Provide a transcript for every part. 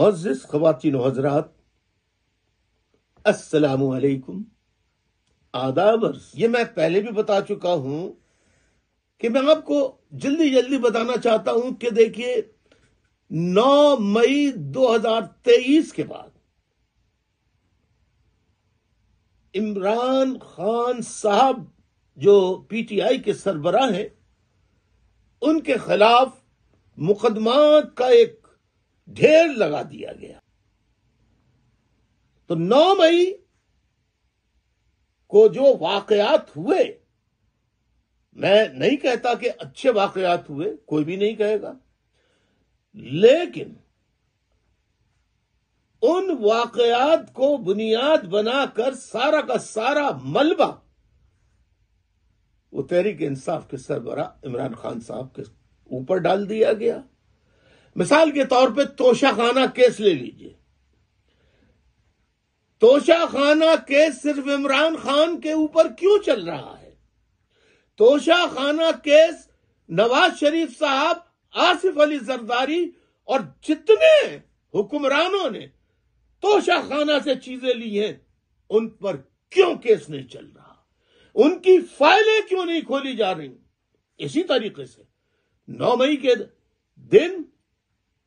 Moses खातिन हजरात असलकुम आदाबर्स ये मैं पहले भी बता चुका हूं कि मैं आपको जल्दी जल्दी बताना चाहता हूं कि देखिए 9 मई 2023 के बाद इमरान खान साहब जो पीटीआई के सरबरा हैं उनके खिलाफ मुकदमा का एक ढेर लगा दिया गया तो 9 मई को जो वाकयात हुए मैं नहीं कहता कि अच्छे वाकयात हुए कोई भी नहीं कहेगा लेकिन उन वाकयात को बुनियाद बनाकर सारा का सारा मलबा वो तहरीक इंसाफ के सरबरा इमरान खान साहब के ऊपर डाल दिया गया मिसाल के तौर पे तोशाखाना केस ले लीजिए तोशाखाना केस सिर्फ इमरान खान के ऊपर क्यों चल रहा है तोशाखाना केस नवाज शरीफ साहब आसिफ अली जरदारी और जितने हुक्मरानों ने तोशाखाना से चीजें ली हैं उन पर क्यों केस नहीं चल रहा उनकी फाइलें क्यों नहीं खोली जा रही इसी तरीके से 9 मई के दिन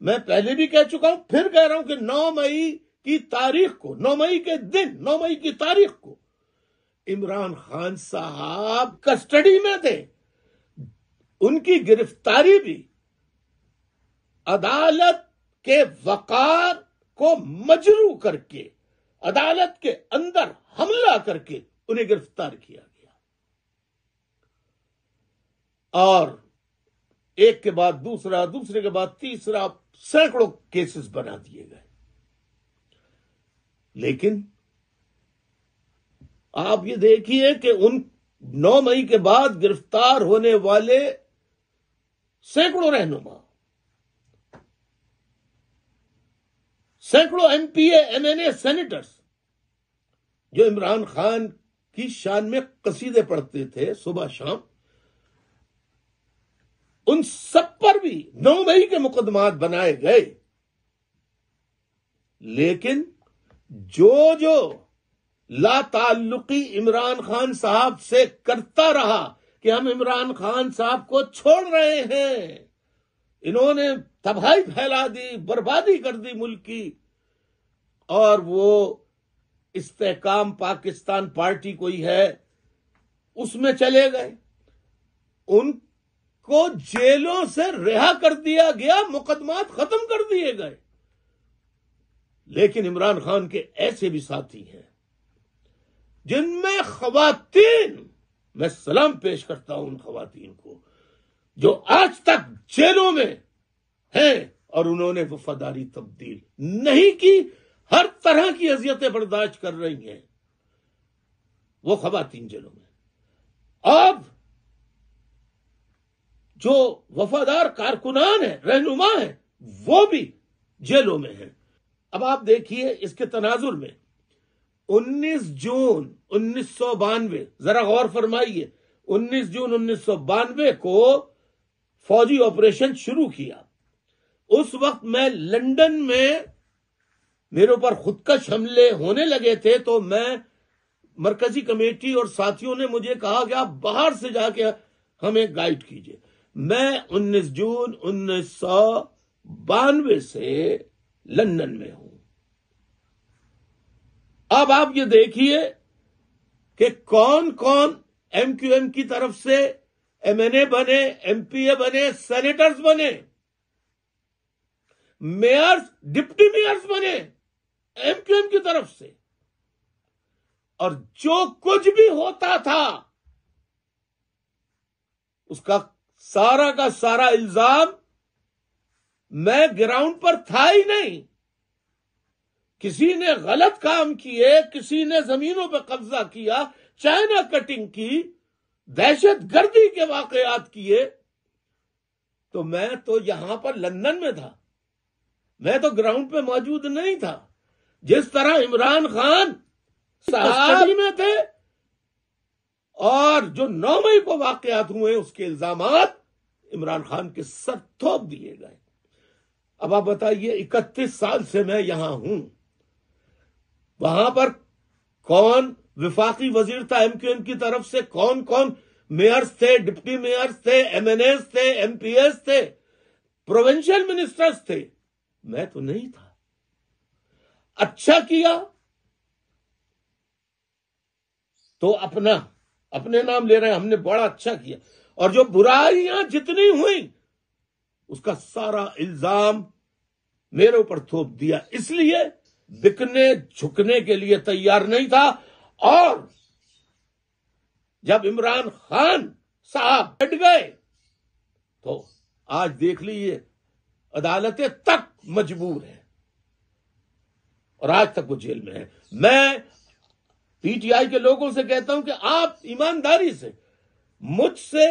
मैं पहले भी कह चुका हूं फिर कह रहा हूं कि 9 मई की तारीख को 9 मई के दिन 9 मई की तारीख को इमरान खान साहब कस्टडी में थे उनकी गिरफ्तारी भी अदालत के वकार को मजरू करके अदालत के अंदर हमला करके उन्हें गिरफ्तार किया गया और एक के बाद दूसरा दूसरे के बाद तीसरा सैकड़ों केसेस बना दिए गए लेकिन आप ये देखिए कि उन 9 मई के बाद गिरफ्तार होने वाले सैकड़ों रहनुमा सैकड़ों एमपीए एमएनए सेनेटर्स जो इमरान खान की शान में कसीदे पढ़ते थे सुबह शाम उन सब पर भी नौ मई के मुकदमात बनाए गए लेकिन जो जो ला ताल्लुकी इमरान खान साहब से करता रहा कि हम इमरान खान साहब को छोड़ रहे हैं इन्होंने तबाही फैला दी बर्बादी कर दी मुल्क की और वो इस्तेकाम पाकिस्तान पार्टी कोई है उसमें चले गए उन को जेलों से रिहा कर दिया गया मुकदमात खत्म कर दिए गए लेकिन इमरान खान के ऐसे भी साथी हैं जिनमें खातन मैं सलाम पेश करता हूं उन खातन को जो आज तक जेलों में हैं और उन्होंने वफादारी तब्दील नहीं की हर तरह की अजियतें बर्दाश्त कर रही हैं वो खातन जेलों में अब जो वफादार कारकुनान है रहनुमा है वो भी जेलों में है अब आप देखिए इसके तनाजुर में 19 जून उन्नीस जरा गौर फरमाइए 19 जून उन्नीस को फौजी ऑपरेशन शुरू किया उस वक्त मैं लंदन में मेरे ऊपर खुदकश हमले होने लगे थे तो मैं मरकजी कमेटी और साथियों ने मुझे कहा कि आप बाहर से जाके हमें गाइड कीजिए मैं 19 जून उन्नीस बानवे से लंदन में हूं अब आप ये देखिए कि कौन कौन एमक्यूएम की तरफ से एमएनए बने एमपीए बने सेनेटर्स बने मेयर्स डिप्टी मेयर्स बने एमक्यूएम की तरफ से और जो कुछ भी होता था उसका सारा का सारा इल्जाम मैं ग्राउंड पर था ही नहीं किसी ने गलत काम किए किसी ने जमीनों पर कब्जा किया चाइना कटिंग की दहशत गर्दी के वाकयात किए तो मैं तो यहां पर लंदन में था मैं तो ग्राउंड पे मौजूद नहीं था जिस तरह इमरान खान साहब में थे और जो नौ मई को वाकयात हुए उसके इल्जाम इमरान खान के सर थोप दिए गए अब आप बताइए इकतीस साल से मैं यहां हूं वहां पर कौन विफाकी वजीर था एमक्यूएम की तरफ से कौन कौन मेयर्स थे डिप्टी मेयर्स थे एमएनएस थे एमपीएस थे प्रोविंशियल मिनिस्टर्स थे मैं तो नहीं था अच्छा किया तो अपना अपने नाम ले रहे हैं हमने बड़ा अच्छा किया और जो बुराइयां जितनी हुई उसका सारा इल्जाम मेरे ऊपर थोप दिया इसलिए बिकने झुकने के लिए तैयार नहीं था और जब इमरान खान साहब हट गए तो आज देख लीजिए अदालतें तक मजबूर है और आज तक वो जेल में है मैं पीटीआई के लोगों से कहता हूं कि आप ईमानदारी से मुझसे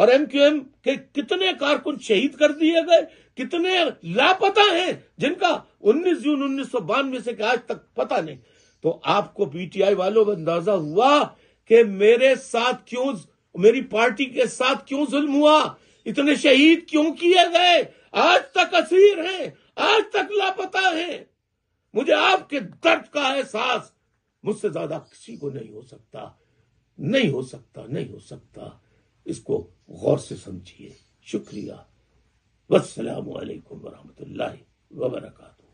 और एमक्यूएम के कितने कारकुन शहीद कर दिए गए कितने लापता हैं जिनका 19 जून उन्नीस सौ से आज तक पता नहीं तो आपको पीटीआई वालों का अंदाजा हुआ कि मेरे साथ क्यों मेरी पार्टी के साथ क्यों जुल्म हुआ इतने शहीद क्यों किए गए आज तक असीर हैं आज तक लापता हैं मुझे आपके दर्द का एहसास मुझसे ज्यादा किसी को नहीं हो सकता नहीं हो सकता नहीं हो सकता इसको गौर से समझिए शुक्रिया वालेकुम वरहमत ला वबरकू